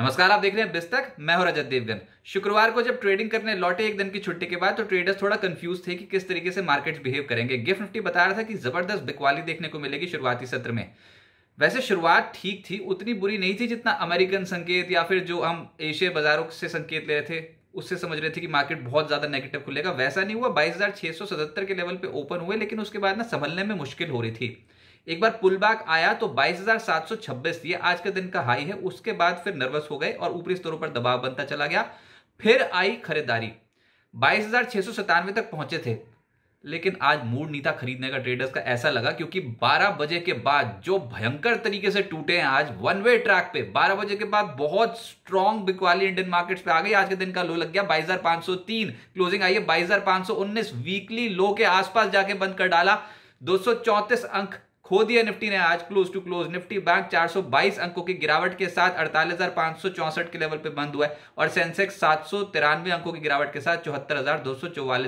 नमस्कार आप देख रहे हैं बिस्तक मैं हूं रजत देवगन शुक्रवार को जब ट्रेडिंग करने लौटे एक दिन की छुट्टी के बाद तो ट्रेडर्स थोड़ा कंफ्यूज थे कि किस तरीके से मार्केट बिहेव करेंगे गिफ्ट निफ्टी बता रहा था कि जबरदस्त बिकवाली देखने को मिलेगी शुरुआती सत्र में वैसे शुरुआत ठीक थी उतनी बुरी नहीं थी जितना अमेरिकन संकेत या फिर जो हम एशियाई बाजारों से संकेत ले रहे थे उससे समझ रहे थे कि मार्केट बहुत ज्यादा नेगेटिव खुलेगा वैसा नहीं हुआ बाईस के लेवल पे ओपन हुए लेकिन उसके बाद ना संभलने में मुश्किल हो रही थी एक बार पुल बैक आया तो 22,726 ये आज के दिन का हाई है उसके बाद फिर नर्वस हो गए और ऊपरी स्तरों पर दबाव बनता चला गया फिर आई खरीदारी बाईस तक पहुंचे थे लेकिन आज मूड नहीं था खरीदने का ट्रेडर्स का ऐसा लगा क्योंकि 12 बजे के बाद जो भयंकर तरीके से टूटे हैं आज वन वे ट्रैक पे 12 बजे के बाद बहुत स्ट्रॉन्ग बिकवाली इंडियन मार्केट्स पे आ गई आज के दिन का लो लग गया 22,503 क्लोजिंग आई है 22,519 वीकली लो के आसपास जाके बंद कर डाला दो अंक खो दिया निफ्टी ने आज close to close Nifty bank 422 अंकों की गिरावट के साथ अड़तालीस के लेवल पे बंद हुआ है और सेंसेक्स सात अंकों की गिरावट के साथ चौहत्तर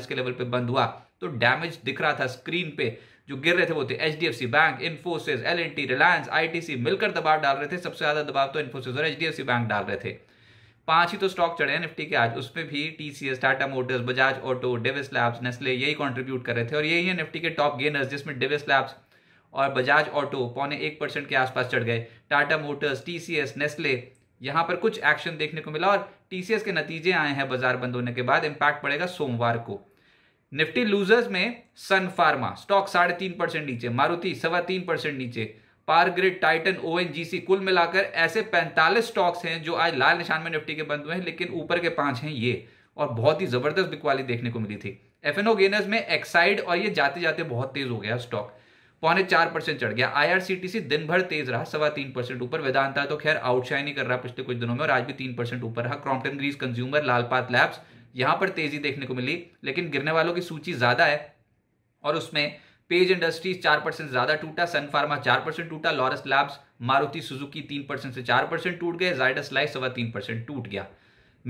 के लेवल पे बंद हुआ तो डैमेज दिख रहा था स्क्रीन पे जो गिर रहे थे वो थे H D F C bank Infosys L N T Reliance I T C मिलकर दबाव डाल रहे थे सबसे ज्यादा दबाव तो इन्फोसिस और H D F C bank डाल रहे थे पांच ही तो स्टॉक चढ़े हैं निफ्टी के आज उसमें भी T C S Tata motors Bajaj auto Divi's labs Nestle यही कॉन्ट्रीब्यूट कर रहे थे और यही है निफ्टी के टॉप गेनर्स जिसमें डेविस लैब्स और बजाज ऑटो पौने एक परसेंट के आसपास चढ़ गए टाटा मोटर्स टीसीएस नेस्ले यहां पर कुछ एक्शन देखने को मिला और टीसीएस के नतीजे आए हैं बाजार बंद होने के बाद इम्पैक्ट पड़ेगा सोमवार को निफ्टी लूजर्स में सन फार्मा स्टॉक साढ़े तीन परसेंट नीचे मारुति सवा तीन परसेंट नीचे पार ग्रिड टाइटन ओ कुल मिलाकर ऐसे 45 स्टॉक्स हैं जो आज लाल निशान में निफ्टी के बंद हुए हैं लेकिन ऊपर के पांच हैं ये और बहुत ही जबरदस्त बिकवाली देखने को मिली थी एफ गेनर्स में एक्साइड और ये जाते जाते बहुत तेज हो गया स्टॉक पौने चार परसेंट चढ़ गया आईआरसीटीसी दिन भर तेज रहा सवा तीन परसेंट ऊपर वेदांता तो खैर आउटशाइन ही कर रहा पिछले कुछ दिनों में और आज भी तीन परसेंट ऊपर रहा Crompton Greaves consumer Lalpath labs यहां पर तेजी देखने को मिली लेकिन गिरने वालों की सूची ज्यादा है और उसमें पेज इंडस्ट्रीज चार परसेंट ज्यादा टूटा सन फार्मा चार परसेंट टूटा लॉरस लैब्स मारुति सुजुकी तीन परसेंट से चार परसेंट टूट गए जाइडस लाइफ सवा तीन परसेंट टूट गया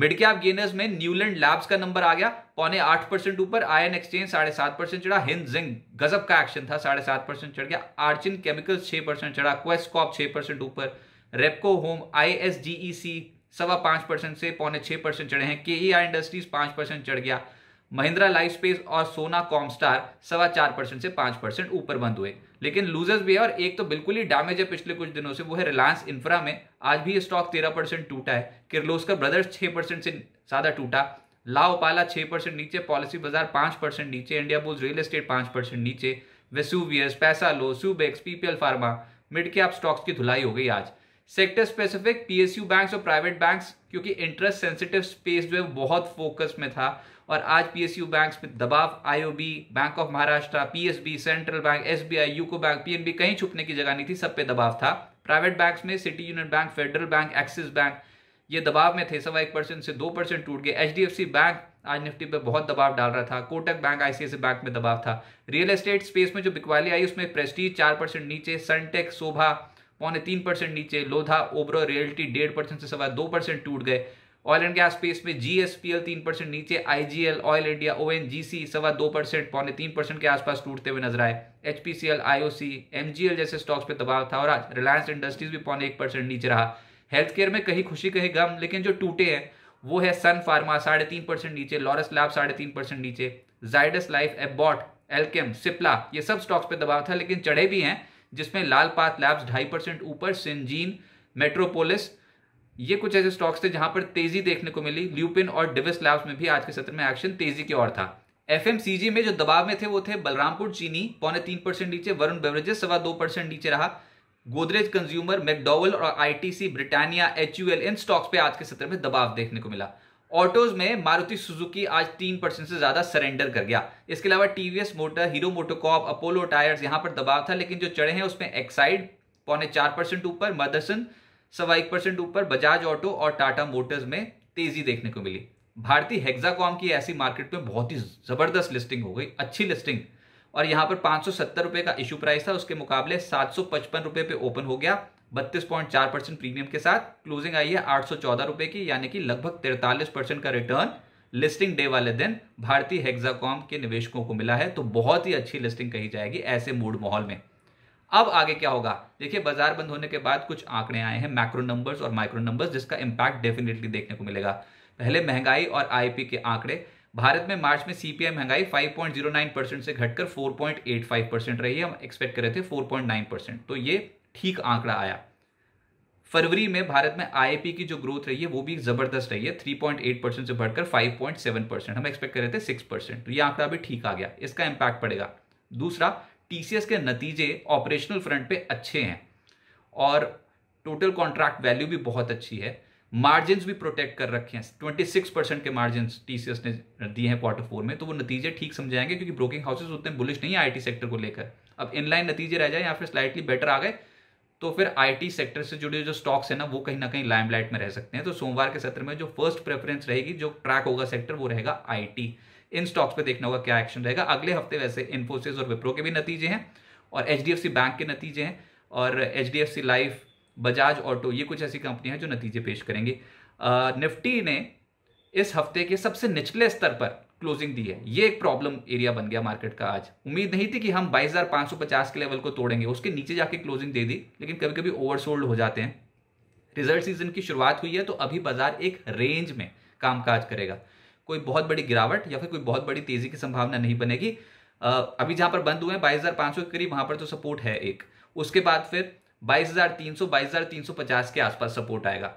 मिड कैप गेनर्स में न्यूलैंड लैब्स का नंबर आ गया पौने आठ परसेंट ऊपर आयन एक्सचेंज साढ़े सात परसेंट चढ़ा हिंद जिंग गजब का एक्शन था साढ़े सात परसेंट चढ़ गया आर्चिन केमिकल्स छह परसेंट चढ़ा क्वेस्कॉप छह परसेंट ऊपर Repco home I S G E C सवा पांच परसेंट से पौने छह परसेंट चढ़े हैं के ई आर इंडस्ट्रीज पांच परसेंट चढ़ गया महिंद्रा लाइफ स्पेस और सोना कॉमस्टार सवा चार परसेंट से पांच परसेंट ऊपर बंद हुए लेकिन लूजर्स भी है और एक तो बिल्कुल ही डैमेज है पिछले कुछ दिनों से वो है रिलायंस इंफ्रा में आज भी स्टॉक तेरह परसेंट टूटा है किर्लोस्कर ब्रदर्स छह परसेंट से ज्यादा टूटा लाओपाला छह परसेंट नीचे पॉलिसी बाजार पांच परसेंट नीचे इंडिया बुल्स रियल एस्टेट पांच परसेंट नीचे Vesuvius Paisalo Subex PPL pharma mid cap stocks की धुलाई हो गई आज सेक्टर स्पेसिफिक पीएसयू बैंक्स और प्राइवेट बैंक्स क्योंकि इंटरेस्ट सेंसिटिव स्पेस जो है बहुत फोकस में था और आज पीएसयू बैंक्स में दबाव IOB bank of Maharashtra PSB central bank SBI UCO bank PNB कहीं छुपने की जगह नहीं थी सब पे दबाव था प्राइवेट बैंक्स में city union bank federal bank Axis bank ये दबाव में थे सवा एक परसेंट से दो परसेंट टूट गए एच बैंक आज निफ्टी पे बहुत दबाव डाल रहा था कोटक बैंक आईसीआईसी बैंक में दबाव था रियल एस्टेट स्पेस में जो बिकवाली आई उसमें प्रेस्टीज चार परसेंट नीचे सनटेक शोभा पौने तीन परसेंट नीचे लोधा ओबरो रियल्टी डेढ़ परसेंट से सवा दो परसेंट टूट गए ऑयल एंड गैस स्पेस में जीएसपीएल तीन परसेंट नीचे आईजीएल ऑयल इंडिया सी सवा दो परसेंट पौने तीन परसेंट के आसपास टूटते हुए नजर आए एचपीसीएल आईओसी एमजीएल जैसे स्टॉक्स पे दबाव था और आज रिलायंस इंडस्ट्रीज भी पौने एक परसेंट नीचे रहा हेल्थ केयर में कहीं खुशी कहीं गम लेकिन जो टूटे हैं वो है सन फार्मा साढ़े तीन परसेंट नीचे लॉरस लैब साढ़े तीन परसेंट नीचे जाइडस लाइफ एबॉट एलकेम सिप्ला ये सब स्टॉक्स पे दबाव था लेकिन चढ़े भी हैं जिसमें लाल पाथ लैब्स ढाई परसेंट ऊपर सिंजीन मेट्रोपोलिस ये कुछ ऐसे स्टॉक्स थे जहां पर तेजी देखने को मिली ल्यूपिन और डिविस लैब्स में भी आज के सत्र में एक्शन तेजी की ओर था एफ में जो दबाव में थे वो थे बलरामपुर चीनी पौने तीन परसेंट नीचे वरुण बेवरेजेस सवा दो परसेंट नीचे रहा गोदरेज कंज्यूमर मैकडोवल और आईटीसी ब्रिटानिया एच इन स्टॉक्स पे आज के सत्र में दबाव देखने को मिला ऑटोज में मारुति सुजुकी आज तीन परसेंट से ज्यादा सरेंडर कर गया इसके अलावा TVS motor Hero MotoCorp Apollo tyres यहां पर दबाव था लेकिन जो चढ़े हैं उसमें एक्साइड पौने चार परसेंट ऊपर मदरसन सवा एक परसेंट ऊपर बजाज ऑटो और टाटा मोटर्स में तेजी देखने को मिली भारतीय हेक्साकॉम की ऐसी मार्केट में बहुत ही जबरदस्त लिस्टिंग हो गई अच्छी लिस्टिंग और यहां पर पांच रुपए का इशू प्राइस था उसके मुकाबले सात सौ पे ओपन हो गया बत्तीस पॉइंट चार परसेंट प्रीमियम के साथ क्लोजिंग आई है आठ सौ चौदह रुपए की यानी कि लगभग तिरतालीस परसेंट का रिटर्न लिस्टिंग डे वाले दिन भारतीय हेक्साकॉम के निवेशकों को मिला है तो बहुत ही अच्छी लिस्टिंग कही जाएगी ऐसे मूड माहौल में अब आगे क्या होगा देखिए बाजार बंद होने के बाद कुछ आंकड़े आए हैं मैक्रो नंबर्स और माइक्रो नंबर्स जिसका इंपैक्ट डेफिनेटली देखने को मिलेगा पहले महंगाई और आईपी के आंकड़े भारत में मार्च में सीपीआई महंगाई 5.09 परसेंट से घटकर 4.85 परसेंट रही है हम एक्सपेक्ट कर रहे थे 4.9 परसेंट तो ये ठीक आंकड़ा आया फरवरी में भारत में आईपी की जो ग्रोथ रही है वो भी जबरदस्त रही है 3.8 परसेंट से बढ़कर 5.7 परसेंट हम एक्सपेक्ट कर रहे थे 6 परसेंट तो ये आंकड़ा भी ठीक आ गया इसका इंपैक्ट पड़ेगा दूसरा टीसीएस के नतीजे ऑपरेशनल फ्रंट पे अच्छे हैं और टोटल कॉन्ट्रैक्ट वैल्यू भी बहुत अच्छी है मार्जिन भी प्रोटेक्ट कर रखे हैं ट्वेंटी सिक्स परसेंट के मार्जिन टीसीएस ने दिए हैं क्वार्टर फोर में तो वो नतीजे ठीक समझाएंगे क्योंकि ब्रोकिंग हाउसेज उतने बुलिश नहीं है आई सेक्टर को लेकर अब इनलाइन नतीजे रह जाए या फिर स्लाइटली बेटर आ गए तो फिर आईटी सेक्टर से जुड़े जो स्टॉक्स है ना वो कहीं ना कहीं लाइमलाइट में रह सकते हैं तो सोमवार के सत्र में जो फर्स्ट प्रेफरेंस रहेगी जो ट्रैक होगा सेक्टर वो रहेगा आईटी इन स्टॉक्स पे देखना होगा क्या एक्शन रहेगा अगले हफ्ते वैसे इन्फोसिस और विप्रो के भी नतीजे हैं और एच बैंक के नतीजे हैं और एच लाइफ बजाज ऑटो ये कुछ ऐसी कंपनियां हैं जो नतीजे पेश करेंगे निफ्टी ने इस हफ्ते के सबसे निचले स्तर पर क्लोजिंग दी है ये एक प्रॉब्लम एरिया बन गया मार्केट का आज उम्मीद नहीं थी कि हम 22,550 के लेवल को तोड़ेंगे उसके नीचे जाके क्लोजिंग दे दी लेकिन कभी कभी ओवरसोल्ड हो जाते हैं रिजल्ट सीजन की शुरुआत हुई है तो अभी बाजार एक रेंज में कामकाज करेगा कोई बहुत बड़ी गिरावट या फिर कोई बहुत बड़ी तेजी की संभावना नहीं बनेगी अभी जहां पर बंद हुए हैं बाईस के करीब वहां पर तो सपोर्ट है एक उसके बाद फिर 22,300 22,350 के आसपास सपोर्ट आएगा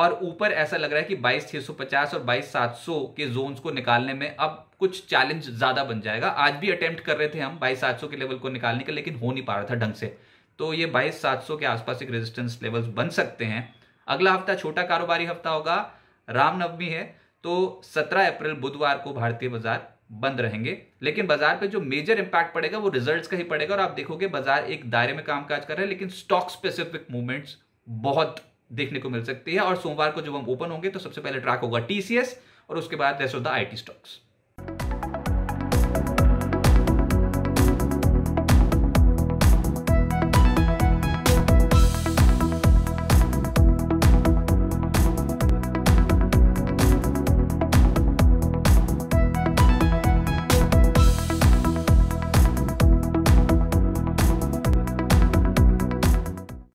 और ऊपर ऐसा लग रहा है कि 22,650 और 22,700 के जोन्स को निकालने में अब कुछ चैलेंज ज्यादा बन जाएगा आज भी अटेम्प्ट कर रहे थे हम 22,700 के लेवल को निकालने का लेकिन हो नहीं पा रहा था ढंग से तो ये 22,700 के आसपास एक रेजिस्टेंस लेवल्स बन सकते हैं अगला हफ्ता छोटा कारोबारी हफ्ता होगा रामनवमी है तो सत्रह अप्रैल बुधवार को भारतीय बाजार बंद रहेंगे लेकिन बाजार पे जो मेजर इंपैक्ट पड़ेगा वो रिजल्ट्स का ही पड़ेगा और आप देखोगे बाजार एक दायरे में कामकाज कर रहा है लेकिन स्टॉक स्पेसिफिक मूवमेंट्स बहुत देखने को मिल सकती है और सोमवार को जब हम ओपन होंगे तो सबसे पहले ट्रैक होगा टीसीएस और उसके बाद rest of the IT stocks